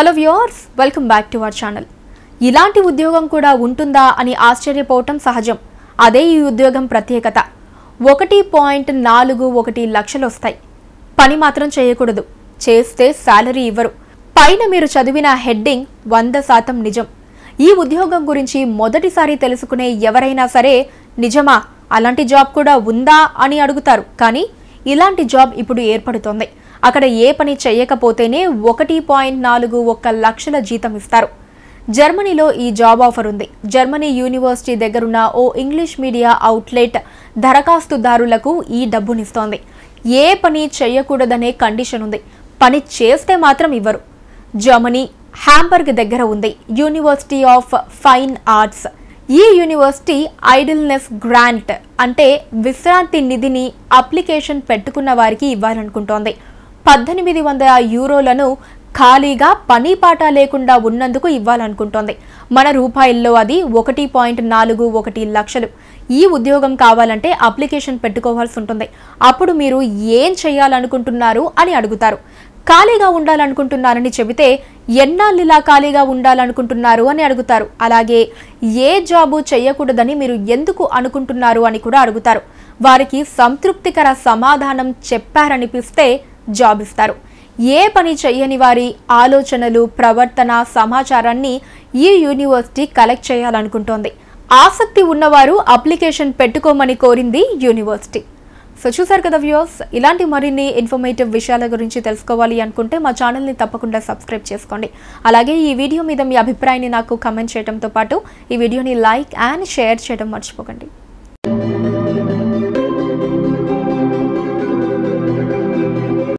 hello viewers welcome back to our channel ఇలాంటి ఉద్యోగం కూడా ఉంటుందా అని ఆశ్చర్యపోవటం సహజం అదే ఈ ఉద్యోగం ప్రత్యేకత ఒకటి పాయింట్ నాలుగు ఒకటి లక్షలు వస్తాయి పని మాత్రం చేయకూడదు చేస్తే శాలరీ ఇవ్వరు పైన మీరు చదివిన హెడ్డింగ్ వంద శాతం నిజం ఈ ఉద్యోగం గురించి మొదటిసారి తెలుసుకునే ఎవరైనా సరే నిజమా అలాంటి జాబ్ కూడా ఉందా అని అడుగుతారు కానీ ఇలాంటి జాబ్ ఇప్పుడు ఏర్పడుతోంది అక్కడ ఏ పని చేయకపోతేనే ఒకటి పాయింట్ నాలుగు ఒక్క లక్షల జీతం ఇస్తారు జర్మనీలో ఈ జాబ్ ఆఫర్ ఉంది జర్మనీ యూనివర్సిటీ దగ్గరున్న ఓ ఇంగ్లీష్ మీడియా అవుట్లెట్ దరఖాస్తుదారులకు ఈ డబ్బునిస్తోంది ఏ పని చేయకూడదనే కండిషన్ ఉంది పని చేస్తే మాత్రం ఇవ్వరు జర్మనీ హ్యాంబర్గ్ దగ్గర ఉంది యూనివర్సిటీ ఆఫ్ ఫైన్ ఆర్ట్స్ ఈ యూనివర్సిటీ ఐడిల్నెస్ గ్రాంట్ అంటే విశ్రాంతి నిధిని అప్లికేషన్ పెట్టుకున్న వారికి ఇవ్వాలనుకుంటోంది పద్దెనిమిది వందల యూరోలను ఖాళీగా పని పాట లేకుండా ఉన్నందుకు ఇవ్వాలనుకుంటోంది మన రూపాయల్లో అది ఒకటి పాయింట్ నాలుగు ఒకటి లక్షలు ఈ ఉద్యోగం కావాలంటే అప్లికేషన్ పెట్టుకోవాల్సి ఉంటుంది అప్పుడు మీరు ఏం చేయాలనుకుంటున్నారు అని అడుగుతారు ఖాళీగా ఉండాలనుకుంటున్నారని చెబితే ఎన్నాళ్ళు ఇలా ఖాళీగా ఉండాలనుకుంటున్నారు అని అడుగుతారు అలాగే ఏ జాబు చేయకూడదని మీరు ఎందుకు అనుకుంటున్నారు అని కూడా అడుగుతారు వారికి సంతృప్తికర సమాధానం చెప్పారనిపిస్తే జాబ్ ఇస్తారు ఏ పని చేయని వారి ఆలోచనలు ప్రవర్తన సమాచారాన్ని ఈ యూనివర్సిటీ కలెక్ట్ చేయాలనుకుంటోంది ఆసక్తి ఉన్నవారు అప్లికేషన్ పెట్టుకోమని కోరింది యూనివర్సిటీ సో చూసారు కదా వ్యూస్ ఇలాంటి మరిన్ని ఇన్ఫర్మేటివ్ విషయాల గురించి తెలుసుకోవాలి అనుకుంటే మా ఛానల్ని తప్పకుండా సబ్స్క్రైబ్ చేసుకోండి అలాగే ఈ వీడియో మీద మీ అభిప్రాయాన్ని నాకు కమెంట్ చేయడంతో పాటు ఈ వీడియోని లైక్ అండ్ షేర్ చేయడం మర్చిపోకండి